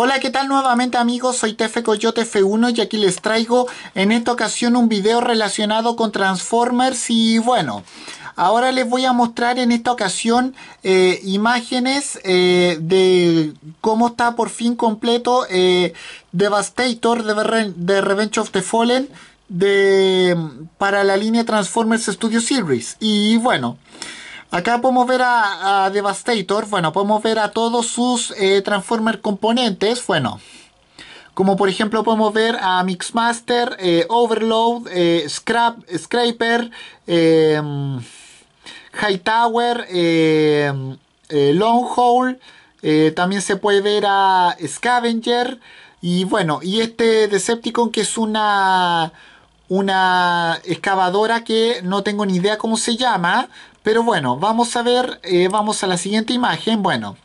Hola, ¿qué tal nuevamente amigos? Soy Tefe Coyote F1 y aquí les traigo en esta ocasión un video relacionado con Transformers y bueno, ahora les voy a mostrar en esta ocasión eh, imágenes eh, de cómo está por fin completo eh, Devastator de, Revenge of the Fallen de, para la línea Transformers Studio Series y bueno... Acá podemos ver a, Devastator, bueno, podemos ver a todos sus eh, Transformer componentes, bueno, como por ejemplo podemos ver a Mixmaster, eh, Overload, eh, Scrap, Scraper, em, Hightower, em, Longhole, también se puede ver a Scavenger, y bueno, y este Decepticon que es una una excavadora que no tengo ni idea cómo se llama. Pero bueno, vamos a ver, eh, vamos a la siguiente imagen. Bueno,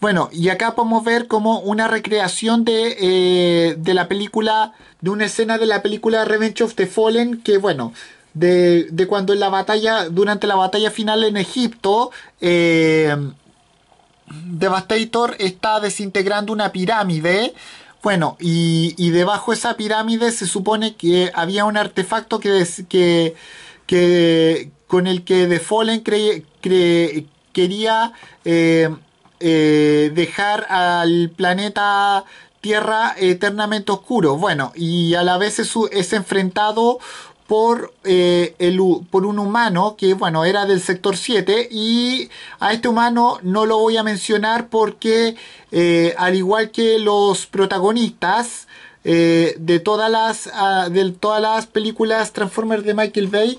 bueno, y acá podemos ver como una recreación eh, de, la película, de una escena de la película Revenge of the Fallen, que bueno, de, de cuando en la batalla, durante la batalla final en Egipto, eh, Devastator está desintegrando una pirámide bueno, y, debajo de esa pirámide se supone que había un artefacto que, que, con el que The Fallen quería eh, eh, dejar al planeta Tierra eternamente oscuro. Bueno, y a la vez es enfrentado por, eh, el, por un humano que, bueno, era del sector 7 y a este humano no lo voy a mencionar porque, eh, al igual que los protagonistas eh, de, todas las, ah, todas las películas Transformers de Michael Bay,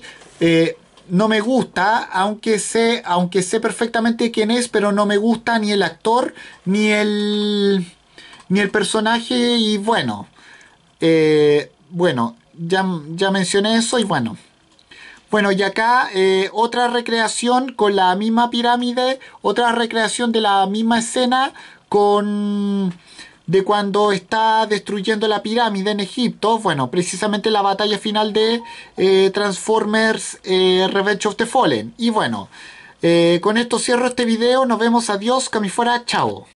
no me gusta, aunque sé, aunque sé perfectamente quién es, pero no me gusta ni el actor, ni el, ni el personaje y bueno, bueno, ya, mencioné eso y bueno. Bueno, y acá eh, otra recreación con la misma pirámide, otra recreación de la misma escena con de cuando está destruyendo la pirámide en Egipto. Bueno, precisamente la batalla final de eh, Transformers eh, Revenge of the Fallen. Y bueno, con esto cierro este video. Nos vemos. Adiós. fuera. Chao.